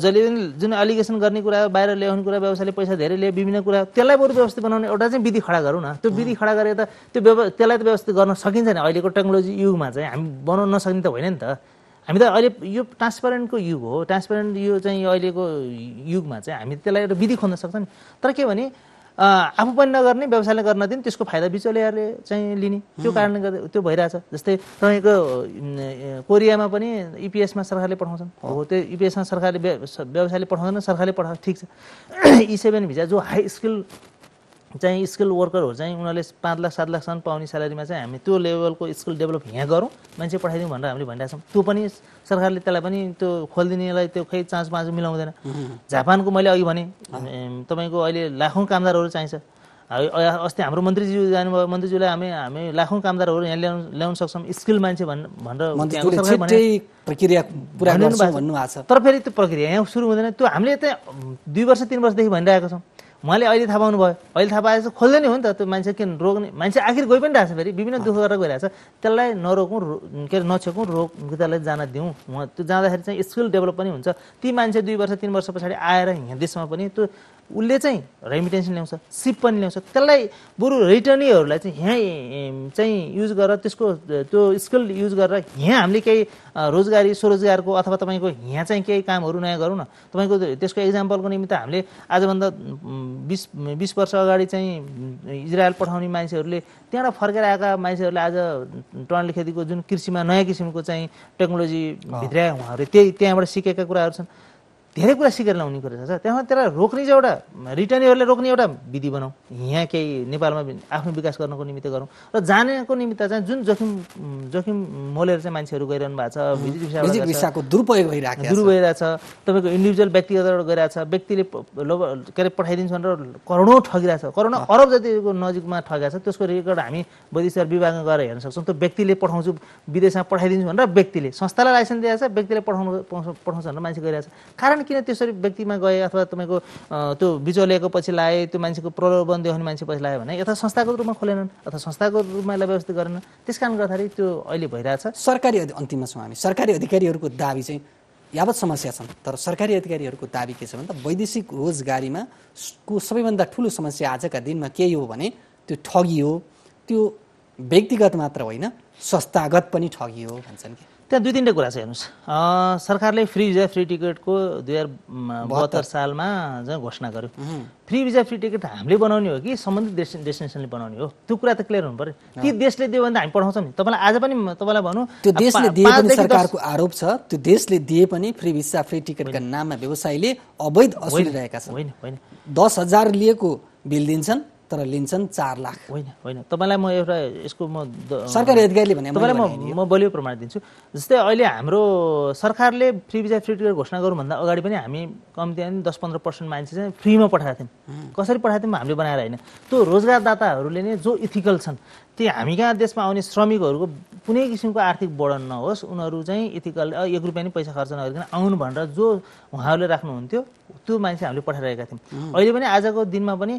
जहिले पनि जुन एलिगेसन गर्ने कुरा बाहिर ल्याउने कुरा व्यवसायले पैसा धेरै लिए विभिन्न कुरा त्यसलाई बरु व्यवस्थित बनाउने एउटा चाहिँ विधि खडा गरौँ न त्यो विधि खडा गरेर त त्यो त्यसलाई त व्यवस्थित गर्न सकिन्छ नि अहिलेको टेक्नोलोजी युगमा चाहिँ हामी बनाउन नसक्ने त होइन नि त त हामी त अहिले यो ट्रान्सपेरेन्टको युग हो ट्रान्सपेरेन्ट यो चाहिँ अहिलेको युगमा चाहिँ हामी त्यसलाई एउटा विधि खोज्न सक्छौँ नि तर के भने आफू पनि नगर्ने व्यवसायले गर्न दिन त्यसको फाइदा बिचौलियाहरूले चाहिँ लिने त्यो कारणले गर्दा त्यो भइरहेछ जस्तै तपाईँको कोरियामा पनि इपिएसमा सरकारले पठाउँछन् हो त्यो इपिएसमा सरकारले व्यवसायले पठाउँदैन सरकारले पठाएको ठिक छ इसेभेन सेभेन भिजा जो हाई स्किल चाहिँ स्किल वर्करहरू चाहिँ उनीहरूले पाँच लाख सात लाखसम्म पाउने स्यालेरीमा चाहिँ हामी त्यो लेभलको स्किल डेभलप यहाँ गरौँ मान्छे पठाइदिउँ भनेर हामीले भनिरहेको छौँ त्यो पनि सरकारले त्यसलाई पनि त्यो खोलिदिनेलाई त्यो खै चाँच पाँच मिलाउँदैन जापानको मैले अघि भने तपाईँको अहिले लाखौँ कामदारहरू चाहिन्छ अस्ति हाम्रो मन्त्रीज्यू जानुभयो मन्त्रीज्यूलाई हामी हामी लाखौँ कामदारहरू यहाँ ल्याउनु ल्याउन सक्छौँ स्किल मान्छे भन् भनेर तर फेरि त्यो प्रक्रिया यहाँ सुरु हुँदैन त्यो हामीले त दुई वर्ष तिन वर्षदेखि भनिरहेको छौँ उहाँले अहिले थाहा पाउनु भयो अहिले थाहा पाएपछि खोल्दै नै हो नि त त्यो मान्छे किन रोक्ने मान्छे आखिर गइ पनि रहेछ फेरि विभिन्न दुःख गरेर गइरहेछ त्यसलाई नरोकौँ के अरे नछेकौँ रोग त्यसलाई जान दिउँ उहाँ त्यो जाँदाखेरि चाहिँ स्किल डेभलप पनि हुन्छ ती मान्छे दुई वर्ष तिन वर्ष पछाडि आएर यहाँ देशमा पनि त्यो उसले चाहिँ रेमिटेन्स ल्याउँछ सिप पनि ल्याउँछ त्यसलाई बरु रिटर्नीहरूलाई चाहिँ यहाँ चाहिँ युज गरेर त्यसको त्यो स्किल युज गरेर यहाँ हामीले केही रोजगारी स्वरोजगारको अथवा तपाईँको यहाँ चाहिँ केही कामहरू नयाँ गरौँ न तपाईँको त्यसको इक्जाम्पलको निमित्त हामीले आजभन्दा बिस बिस वर्ष अगाडि चाहिँ इजरायल पठाउने मान्छेहरूले त्यहाँबाट फर्केर आएका मान्छेहरूले आज टनली खेतीको जुन कृषिमा नयाँ किसिमको चाहिँ टेक्नोलोजी भित्र उहाँहरूले त्यही त्यहाँबाट सिकेका कुराहरू छन् धेरै कुरा सिकेर ल्याउने कुरा छ त्यहाँ त्यसलाई रोक्ने चाहिँ एउटा रिटर्नेहरूलाई रोक्ने एउटा विधि बनाऊ यहाँ केही नेपालमा आफ्नो विकास गर्नको निमित्त गरौँ र जानेको निमित्त चाहिँ जुन जोखिम जोखिम मोलेर चाहिँ मान्छेहरू गइरहनु भएको छ भिसाको दुरुपयोग भइरहेको दुरुपयोग भइरहेछ तपाईँको इन्डिभिजुअल व्यक्तिगतबाट गइरहेछ व्यक्तिले के अरे पठाइदिन्छ भनेर करोडौँ ठगिरहेको छ करोडौँ अरब जतिको नजिकमा छ त्यसको रेकर्ड हामी वैदेशिक विभागमा गएर हेर्न सक्छौँ त्यो व्यक्तिले पठाउँछु विदेशमा पठाइदिन्छु भनेर व्यक्तिले संस्थालाई लाइसेन्स दिएछ व्यक्तिले पठाउनु पठाउँछ भनेर मान्छे छ कारण किन त्यसरी व्यक्तिमा गए अथवा तपाईँको त्यो बिचोलेको पछि लाए त्यो मान्छेको प्रलोभन देखाउने मान्छे पछि लायो भने यथा संस्थाको रूपमा खोलेनन् अथवा संस्थाको रूपमा यसलाई व्यवस्थित गरेन त्यस कारण गर्दाखेरि त्यो अहिले छ सरकारी अन्तिममा छौँ हामी सरकारी अधिकारीहरूको दाबी चाहिँ यावत समस्या छन् तर सरकारी अधिकारीहरूको दाबी के छ भने त वैदेशिक रोजगारीमा को सबैभन्दा ठुलो समस्या आजका दिनमा के हो भने त्यो ठगियो त्यो व्यक्तिगत मात्र होइन संस्थागत पनि ठगियो भन्छन् कि त्यहाँ दुई तिनवटा कुरा छ हेर्नुहोस् सरकारले फ्री भिजा फ्री टिकटको दुई हजार बहत्तर सालमा घोषणा गर्यो फ्री भिजा फ्री टिकट हामीले बनाउने हो कि सम्बन्धित देश डेस्टिनेसनले बनाउने हो त्यो कुरा त क्लियर हुनु पऱ्यो ती देशले दियो भने त हामी पठाउँछौँ नि तपाईँलाई आज पनि तपाईँलाई भनौँ त्यो देशले दिए पनि सरकारको आरोप छ त्यो देशले दिए पनि फ्री भिसा फ्री टिकटका नाममा व्यवसायीले अवैध असुलिरहेका छन् होइन होइन दस हजार लिएको बिल दिन्छन् तर लिन्छन् चार लाख होइन होइन तपाईँलाई म एउटा यसको म सरकारी अधिकारीले भने तपाईँलाई म म बलियो प्रमाण दिन्छु जस्तै अहिले हाम्रो सरकारले फ्री भिजा फ्री टिकट घोषणा गर्नुभन्दा अगाडि पनि हामी कम्ती दस पन्ध्र पर्सेन्ट मान्छे चाहिँ फ्रीमा पठाएको थियौँ कसरी पठाएको थियौँ हामीले बनाएर होइन त्यो रोजगारदाताहरूले नै जो इथिकल छन् ती हामी कहाँ देशमा आउने श्रमिकहरूको कुनै किसिमको आर्थिक वर्णन नहोस् उनीहरू चाहिँ इथिकल एक रुपियाँ पनि पैसा खर्च नगरिकन आउनु भनेर जो उहाँहरूले राख्नुहुन्थ्यो त्यो मान्छे हामीले पठाइरहेका थियौँ अहिले पनि आजको दिनमा पनि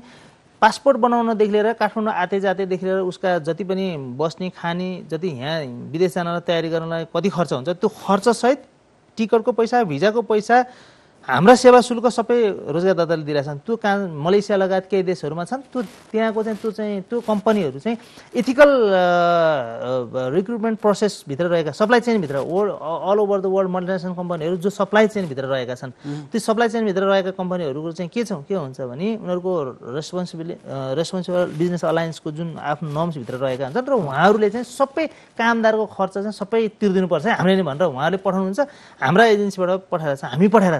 पासपोर्ट बनाउनदेखि लिएर काठमाडौँ आते जातेदेखि लिएर उसका जति पनि बस्ने खाने जति यहाँ विदेश जानलाई तयारी गर्नलाई कति खर्च हुन्छ त्यो खर्चसहित टिकटको पैसा भिजाको पैसा हाम्रा सेवा शुल्क सबै रोजगारदाताले दिइरहेछन् त्यो कहाँ मलेसिया लगायत केही देशहरूमा छन् त्यो त्यहाँको चाहिँ त्यो चाहिँ त्यो कम्पनीहरू चाहिँ इथिकल रिक्रुटमेन्ट प्रोसेसभित्र रहेका सप्लाई चेनभित्र world all over the world multinational कम्पनीहरू जो सप्लाई चेनभित्र रहेका छन् त्यो सप्लाई चेनभित्र रहेका कम्पनीहरूको चाहिँ के छ के हुन्छ भने उनीहरूको रेस्पोन्सिबिलि रेस्पोन्सिबल बिजनेस अलायन्सको जुन आफ्नो नर्म्सभित्र रहेका हुन्छन् र उहाँहरूले चाहिँ सबै कामदारको खर्च चाहिँ सबै तिर्दिनुपर्छ हामीले नै भनेर उहाँहरूले पठाउनुहुन्छ हाम्रा एजेन्सीबाट पठाएर हामी पठाएर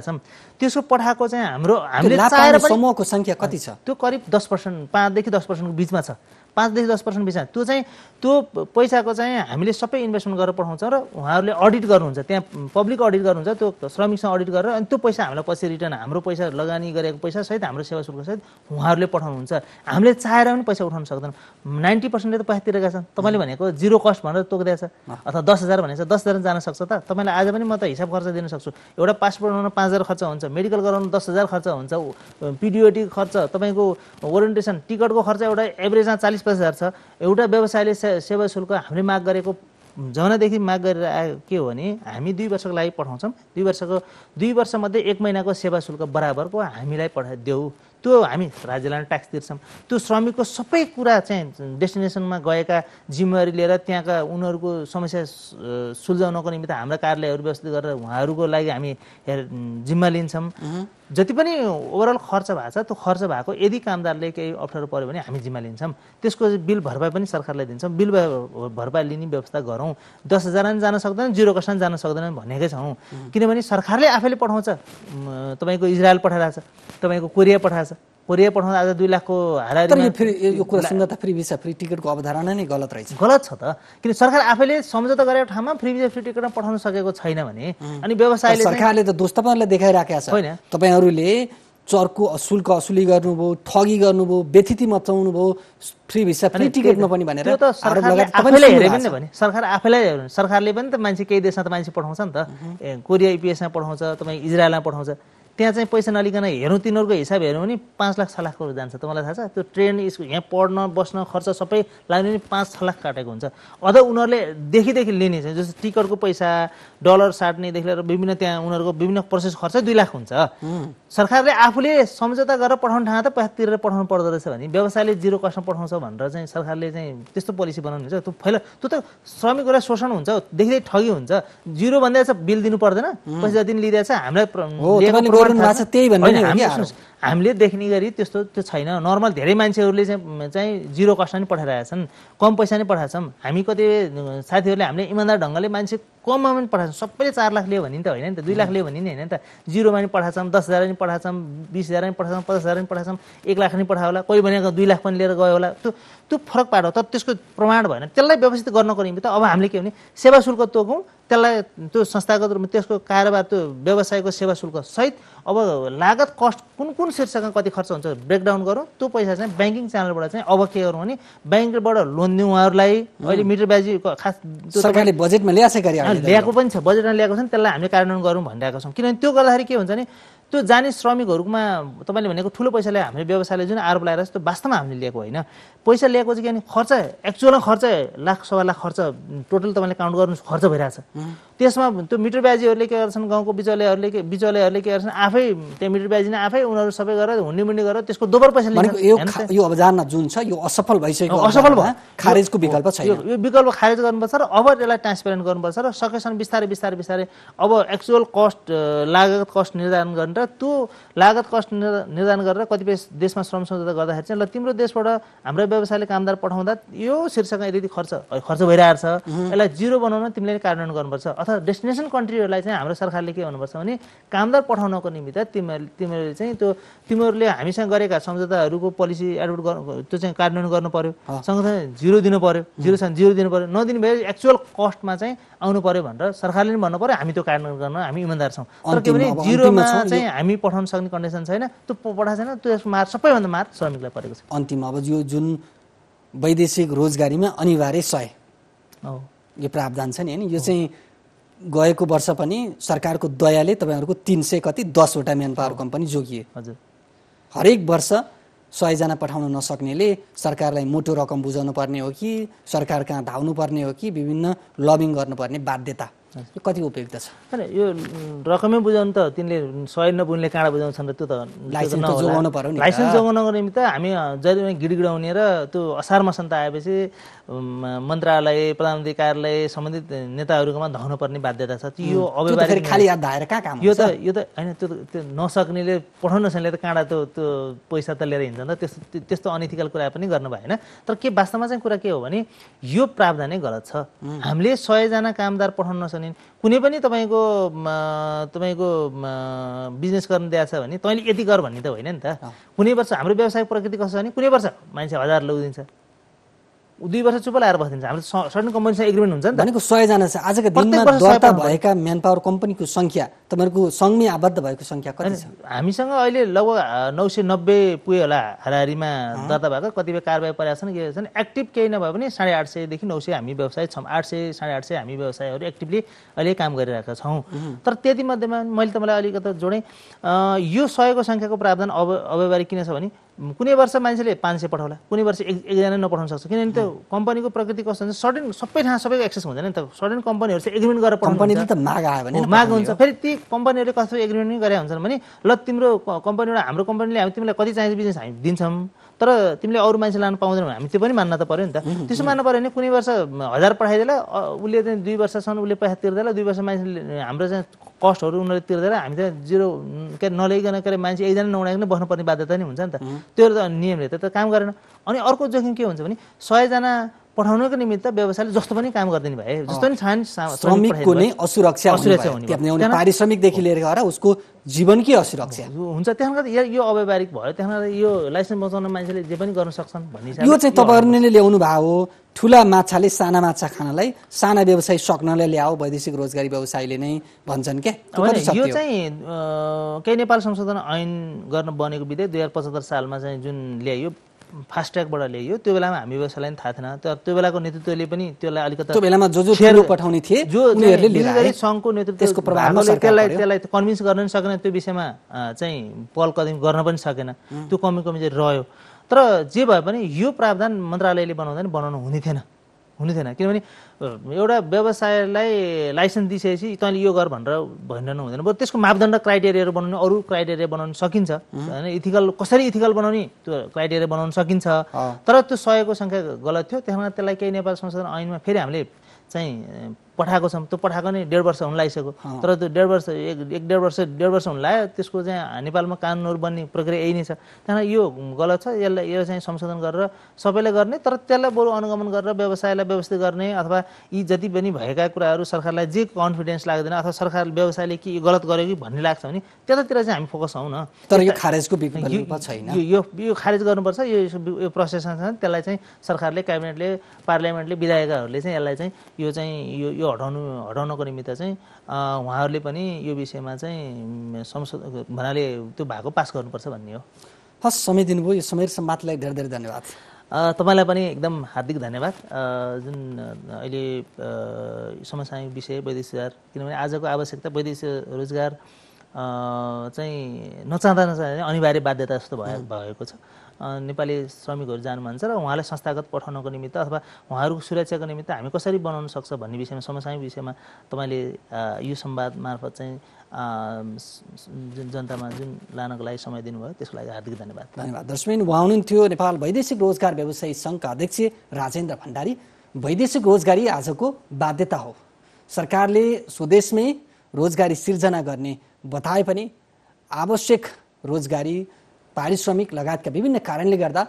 त्यसो पठाएको चाहिँ हाम्रो हामीले समूहको सङ्ख्या कति छ त्यो करिब दस पर्सेन्ट पाँचदेखि दस पर्सेन्टको बिचमा छ पाँचदेखि दस पर्सेन्ट बिचमा त्यो चाहिँ त्यो पैसाको चाहिँ हामीले सबै इन्भेस्टमेन्ट गरेर पठाउँछौँ र उहाँहरूले अडिट गर्नुहुन्छ त्यहाँ पब्लिक अडिट गर्नुहुन्छ त्यो श्रमिकसँग अडिट गरेर अनि त्यो पैसा हामीलाई पछि रिटर्न हाम्रो पैसा लगानी गरेको पैसा सहित हाम्रो सेवा शुल्क सहित उहाँहरूले पठाउनुहुन्छ हामीले चाहेर पनि पैसा उठाउन सक्दैनौँ नाइन्टी पर्सेन्टले त पैसा तिरेका छन् तपाईँले भनेको जिरो कस्ट भनेर तोकिदिएछ अथवा दस हजार भनेछ दस हजार जान सक्छ त तपाईँलाई आज पनि म त हिसाब खर्च दिन सक्छु एउटा पासपोर्ट बनाउन पाँच हजार खर्च हुन्छ मेडिकल गराउनु दस हजार खर्च हुन्छ पिडिओटी खर्च तपाईँको ओरिएन्टेसन टिकटको खर्च एउटा एभरेजमा चालिस पचास हजार छ एउटा व्यवसायले सेवा शुल्क हामीले माग गरेको जनादेखि माग गरेर आएको के हो भने हामी दुई वर्षको लागि पठाउँछौँ दुई वर्षको दुई वर्षमध्ये एक महिनाको सेवा शुल्क बराबरको हामीलाई पठा देऊ त्यो हामी राज्यलाई ट्याक्स तिर्छौँ त्यो श्रमिकको सबै कुरा चाहिँ डेस्टिनेसनमा गएका जिम्मेवारी लिएर त्यहाँका उनीहरूको समस्या सुल्झाउनको निमित्त हाम्रा कार्यालयहरू व्यवस्थित गरेर उहाँहरूको लागि हामी जिम्मा लिन्छौँ जति पनि ओभरअल खर्च भएको छ त्यो खर्च भएको यदि कामदारले केही अप्ठ्यारो पऱ्यो भने हामी जिम्मा लिन्छौँ त्यसको बिल भरपाई पनि सरकारलाई दिन्छौँ बिल भरपाई लिने व्यवस्था गरौँ दस हजार पनि जान सक्दैन जिरो पनि जान सक्दैन भनेकै छौँ किनभने सरकारले आफैले पठाउँछ तपाईँको इजरायल पठाइरहेछ तपाईँको कोरिया पठाएछ कोरिया पठाउँदा आज दुई लाखको हाराहारी फेरि यो कुरा सुन्दा फ्री भिसा फ्री टिकटको अवधारणा नै गलत रहेछ गलत छ त किन सरकार आफैले सम्झौता गरेको ठाउँमा फ्री भिसा फ्री टिकटमा पठाउन सकेको छैन भने अनि व्यवसायले सरकारले त दोष तपाईँहरूलाई देखाइराखेको छ होइन तपाईँहरूले चर्को शुल्क असुली गर्नुभयो ठगी गर्नुभयो व्यथिति मचाउनु भयो फ्री भिसा फ्री टिकटमा पनि भनेर सरकार आफैलाई सरकारले पनि त मान्छे केही देशमा त मान्छे पठाउँछ नि त कोरिया युपिएसमा पठाउँछ तपाईँ इजरायलमा पठाउँछ त्यहाँ चाहिँ पैसा नलिकन हेरौँ तिनीहरूको हिसाब हेऱ्यौँ भने पाँच लाख छ लाखहरू जान्छ तपाईँलाई थाहा छ त्यो ट्रेन स्कुल यहाँ पढ्न बस्न खर्च सबै लाग्यो भने पाँच छ लाख काटेको हुन्छ अझ उनीहरूले देखिदेखि लिने चाहिँ जस्तो टिकटको पैसा डलर साट्नेदेखि लिएर विभिन्न त्यहाँ उनीहरूको विभिन्न प्रोसेस खर्च दुई लाख हुन्छ सरकारले आफूले सम्झौता गरेर पठाउने ठाउँ त पैसा तिरेर पठाउनु पर्दो रहेछ भने व्यवसायले जिरो कस्टमा पठाउँछ भनेर चाहिँ सरकारले चाहिँ त्यस्तो पोलिसी बनाउनु हुन्छ त्यो फैला त्यो त श्रमिकहरूलाई शोषण हुन्छ देखिँदै ठगी हुन्छ जिरो भन्दा बिल दिनु पर्दैन पैसा जति लिइरहेछ हामीलाई त्यही भन्ने हामीले देख्ने गरी त्यस्तो त्यो छैन नर्मल धेरै मान्छेहरूले चाहिँ चाहिँ जिरो कस्टमा नै पठाइरहेका छन् कम पैसा नै पठाएको छौँ हामी कति साथीहरूले हामीले इमान्दार ढङ्गले मान्छे कममा पनि पठाएको सबैले चार लाख लियो भने नि त होइन नि त दुई लाख लियो भने नि होइन नि त जिरोमा नि पठाछौँ दस हजार पनि पठाछौँ बिस हजार पठाएको छौँ पचास हजार पठाएको छौँ एक लाख पनि पठायो होला कोही भनेको दुई लाख पनि लिएर गयो होला त्यो त्यो फरक पाठ हो तर त्यसको प्रमाण भएन त्यसलाई व्यवस्थित गर्नको निम्ति त अब हामीले के भने सेवा शुल्क तोकौँ त्यसलाई त्यो संस्थागत रूपमा त्यसको कारोबार त्यो व्यवसायको सेवा शुल्क सहित अब लागत कस्ट कुन कुन शीर्षकमा कति खर्च हुन्छ ब्रेकडाउन गरौँ त्यो पैसा चाहिँ ब्याङ्किङ च्यानलबाट चाहिँ अब के गरौँ भने ब्याङ्कबाट लोन दिउँ उहाँहरूलाई अहिले मिटर ब्याजी खास सरकारले बजेटमा ल्याएको पनि छ बजेटमा ल्याएको छ नि त्यसलाई हामीले कार्यान्वयन गरौँ भनिरहेको छौँ किनभने त्यो गर्दाखेरि के हुन्छ भने त्यो जाने श्रमिकहरूमा तपाईँले भनेको ठुलो पैसाले हामीले व्यवसायले जुन आरोप लगाएर त्यो वास्तवमा हामीले लिएको होइन पैसा लिएको चाहिँ किनभने खर्च एक्चुअल खर्च लाख सवा लाख खर्च टोटल तपाईँले काउन्ट गर्नु खर्च भइरहेछ त्यसमा त्यो मिटर ब्याजीहरूले के गर्छन् गाउँको बिचौलेहरूले के बिचौलेहरूले के गर्छन् आफै त्यो मिटर ब्याजी नै आफै उनीहरू सबै गरेर हुन्डी मुन्डी गरेर त्यसको दोबर पैसा यो जुन छ यो असफल भइसक्यो असफल भयो खारेजको विकल्प छ यो विकल्प खारेज गर्नुपर्छ र अब त्यसलाई ट्रान्सपेरेन्ट गर्नुपर्छ र सकेसम्म बिस्तारै बिस्तारै बिस्तारै अब एक्चुअल कस्ट लागत कस्ट निर्धारण गरेर त्यो लागत कस्ट निर्धारण गरेर कतिपय देशमा श्रम सम्झौता गर्दाखेरि चाहिँ ल तिम्रो देशबाट हाम्रो व्यवसायले कामदार पठाउँदा यो शीर्षकमा यदि खर्च खर्च भइरहेको छ यसलाई जिरो बनाउन तिमीले कार्यान्वयन गर्नुपर्छ अथवा डेस्टिनेसन कन्ट्रीहरूलाई चाहिँ हाम्रो सरकारले के भन्नुपर्छ भने कामदार पठाउनको निमित्त तिमीहरू तिमीहरूले चाहिँ त्यो तिमीहरूले हामीसँग गरेका सम्झौताहरूको पोलिसी एडोप्ट गर्नु त्यो चाहिँ कार्यान्वयन गर्नु पर्यो सँगसँगै जिरो दिनु पर्यो जिरो जिरो दिनु पर्यो नदिनु भए एक्चुअल कस्टमा चाहिँ आउनु पर्यो भनेर सरकारले पनि भन्नु पर्यो हामी त्यो कार्यान्वयन गर्न हामी इमान्दार छौँ तर के भने जिरोमा चाहिँ चाहिँ हामी पठाउन सक्ने कन्डिसन छैन त्यो पठाएको छैन त्यो यसको मार सबैभन्दा मार श्रमिकलाई परेको छ अन्तिम अब यो जुन वैदेशिक रोजगारीमा अनिवार्य सय यो प्रावधान छ नि होइन यो चाहिँ गएको वर्ष पनि सरकारको दयाले तपाईँहरूको तिन सय कति दसवटा म्यान पावर कम्पनी जोगिए हजुर हरेक वर्ष सयजना पठाउन नसक्नेले सरकारलाई मोटो रकम बुझाउनु पर्ने हो कि सरकार कहाँ धाउनु पर्ने हो कि विभिन्न लबिङ गर्नुपर्ने बाध्यता यो कति उपयुक्त छ होइन यो रकमै बुझाउनु त तिनले सय नबुझ्ने काँडा बुझाउँछन् र त्यो त लाइसेन्स लाइसेन्स जोगाउनको निम्ति हामी जहिले पनि गिडगिडाउने र त्यो असार मसन्त आएपछि मन्त्रालय प्रधानमन्त्री कार्यालय सम्बन्धित नेताहरूकोमा पर्ने बाध्यता छ यो अव्यवहारिक खाली हात धाएर कहाँ काम यो त यो त होइन त्यो त्यो नसक्नेले पठाउन नसक्नेले त काँडा त्यो त्यो पैसा त लिएर हिँड्छ नि त त्यस्तो त्यस्तो अनिथिकल कुरा पनि गर्नु भएन तर के वास्तवमा चाहिँ कुरा के हो भने यो प्रावधानै गलत छ हामीले सयजना कामदार पठाउन नसक्ने कुनै पनि तपाईँको तपाईँको बिजनेस गर्नु दिएको छ भने तैँले यति गर भन्ने त होइन नि त कुनै वर्ष हाम्रो व्यवसायको प्रकृति कस्तो छ भने कुनै वर्ष मान्छे हजार लगिदिन्छ दुई वर्ष चुप लगाएर बसिदिन्छ हाम्रो सर्टन कम्पनीसँग एग्रिमेन्ट हुन्छ नि भनेको सयजना छ आजको दिनमा दर्ता भएका म्यान पावर कम्पनीको सङ्ख्या तपाईँहरूको सङ्घमै आबद्ध भएको सङ्ख्या कति छ हामीसँग अहिले लगभग नौ सय नब्बे पुगे होला हारिमा दर्ता भएको कतिपय कारवाही परेका छन् के छन् एक्टिभ केही नभए पनि साढे आठ सयदेखि नौ सय हामी व्यवसाय छौँ आठ सय साढे आठ सय हामी व्यवसायहरू एक्टिभली अहिले काम गरिरहेका छौँ तर त्यति मध्येमा मैले तपाईँलाई अलिकति जोडेँ यो सयको सङ्ख्याको प्रावधान अव अव्यवहारिक किन छ भने कुनै वर्ष मान्छेले पाँच सय पठाउला कुनै वर्ष एक एकजना नपठाउन सक्छ किनभने त्यो कम्पनीको प्रकृति कस्तो हुन्छ सडन सबै ठाउँ सबैको एक्सेस हुँदैन नि त सडन कम्पनीहरू चाहिँ एग्रिमेन्ट गरेर कम्पनीले त माग आयो भने माग हुन्छ फेरि ती कम्पनीहरूले कस्तो एग्रिमेन्ट गरेका हुन्छन् भने ल तिम्रो कम्पनीबाट हाम्रो कम्पनीले हामी तिमीलाई कति चाहिन्छ बिजनेस हामी दिन्छौँ तर तिमीले अरू मान्छे लानु पाउँदैन भने हामी त्यो पनि मान्न त पऱ्यो नि त त्यसो मान्न पऱ्यो भने कुनै वर्ष हजार पठाइदिएला उसले चाहिँ दुई वर्षसम्म उसले पैसा तिर्दैन दुई वर्ष मान्छेले हाम्रो चाहिँ कस्टहरू उनीहरूले तिर्दैन हामी चाहिँ जिरो के अरे नल्याइकन के अरे मान्छे एकजना नौडाइकन बस्नुपर्ने बाध्यता नै हुन्छ नि त त्यो त नियमले त काम गरेन अनि अर्को जोखिम के हुन्छ भने सयजना पठाउनको निमित्त व्यवसायले जस्तो पनि काम गरिदिने भए जस्तो पनि छान श्रमिकको नै असुरक्षा पारिश्रमिकदेखि लिएर गएर उसको के असुरक्षा हुन्छ त्यहाँ यो अव्यावहारिक भयो त्यहाँ यो लाइसेन्स बचाउन मान्छेले जे पनि गर्न सक्छन् भन्ने यो चाहिँ तपाईँहरूले ल्याउनु भएको हो ठुला माछाले साना माछा खानलाई साना व्यवसाय सक्नलाई ल्याओ वैदेशिक रोजगारी व्यवसायले नै भन्छन् क्या यो चाहिँ केही नेपाल संशोधन ऐन गर्न बनेको विधेयक दुई हजार पचहत्तर सालमा चाहिँ जुन ल्यायो फास्ट्यागबाट ल्याइयो त्यो बेलामा हामी व्यवसायलाई थाहा थिएन तर त्यो बेलाको नेतृत्वले पनि त्यसलाई अलिकति सङ्घको नेतृत्व त्यसलाई त्यसलाई कन्भिन्स गर्न पनि सकेन त्यो विषयमा चाहिँ पहल कदम गर्न पनि सकेन त्यो कमी कमी चाहिँ रह्यो तर जे भए पनि यो प्रावधान मन्त्रालयले बनाउँदा नि बनाउनु हुने थिएन हुने थिएन किनभने एउटा व्यवसायलाई लाइसेन्स दिइसकेपछि तैँले यो गर भनेर भनिरहनु हुँदैन बरु त्यसको मापदण्ड क्राइटेरियाहरू बनाउने अरू क्राइटेरिया बनाउनु सकिन्छ होइन इथिकल कसरी इथिकल बनाउने त्यो क्राइटेरिया बनाउन सकिन्छ तर त्यो सयको सङ्ख्या गलत थियो त्यसमा त्यसलाई केही नेपाल संशोधन ऐनमा फेरि हामीले चाहिँ पठाएको छौँ त्यो पठाएको नै डेढ वर्ष हुन लागिसक्यो तर त्यो डेढ वर्ष एक एक डेढ वर्ष डेढ वर्ष हुन लाग्यो त्यसको चाहिँ नेपालमा कानुनहरू बन्ने प्रक्रिया यही नै छ त्यहाँबाट यो गलत छ यसलाई यो चाहिँ संशोधन गरेर सबैले गर्ने तर त्यसलाई बरु अनुगमन गरेर व्यवसायलाई व्यवस्थित गर्ने अथवा यी जति पनि भएका कुराहरू सरकारलाई जे कन्फिडेन्स लाग्दैन अथवा सरकार व्यवसायले के गलत गर्यो कि भन्ने लाग्छ भने त्यतातिर चाहिँ हामी फोकस हौ न तर यो खारेजको छैन यो यो खारेज गर्नुपर्छ यो प्रोसेस छ त्यसलाई चाहिँ सरकारले क्याबिनेटले पार्लियामेन्टले विधायकहरूले चाहिँ यसलाई चाहिँ यो चाहिँ यो यो हटाउनु हटाउनको निमित्त चाहिँ उहाँहरूले पनि यो विषयमा चाहिँ संसद भन्नाले त्यो भएको पास गर्नुपर्छ भन्ने हो हस् समय दिनुभयो यो समय सम्वादलाई धेरै धेरै धन्यवाद तपाईँलाई पनि एकदम हार्दिक धन्यवाद जुन अहिले समसामयिक विषय वैदेशिक रोजगार किनभने आजको आवश्यकता वैदेशिक रोजगार चाहिँ नचाहँदा नचाहँदा अनिवार्य बाध्यता जस्तो भयो भएको छ नेपाली श्रमिकहरू जानुहुन्छ र उहाँलाई संस्थागत पठाउनको निमित्त अथवा उहाँहरूको सुरक्षाको निमित्त हामी कसरी बनाउन सक्छ भन्ने विषयमा समसामयिक विषयमा तपाईँले यो संवाद मार्फत चाहिँ जुन जनतामा जुन लानको लागि समय दिनुभयो त्यसको लागि हार्दिक धन्यवाद धन्यवाद दर्शमिन उहाँ हुनुहुन्थ्यो नेपाल वैदेशिक रोजगार व्यवसायी सङ्घका अध्यक्ष राजेन्द्र भण्डारी वैदेशिक रोजगारी आजको बाध्यता हो सरकारले स्वदेशमै रोजगारी सिर्जना गर्ने बताए पनि आवश्यक रोजगारी पारिश्रमिक लगायतका विभिन्न कारणले गर्दा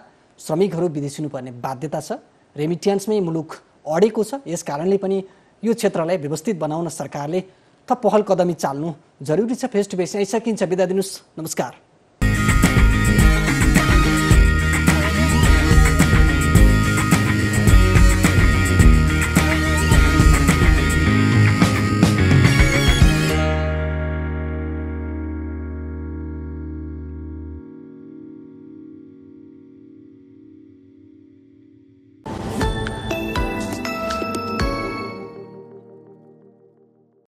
श्रमिकहरू विदेशिनुपर्ने बाध्यता छ रेमिट्यान्समै मुलुक अडेको छ यस कारणले पनि यो क्षेत्रलाई व्यवस्थित बनाउन सरकारले थप पहल कदमी चाल्नु जरुरी छ फेस टु फेस यहीँ सकिन्छ बिदा दिनुहोस् नमस्कार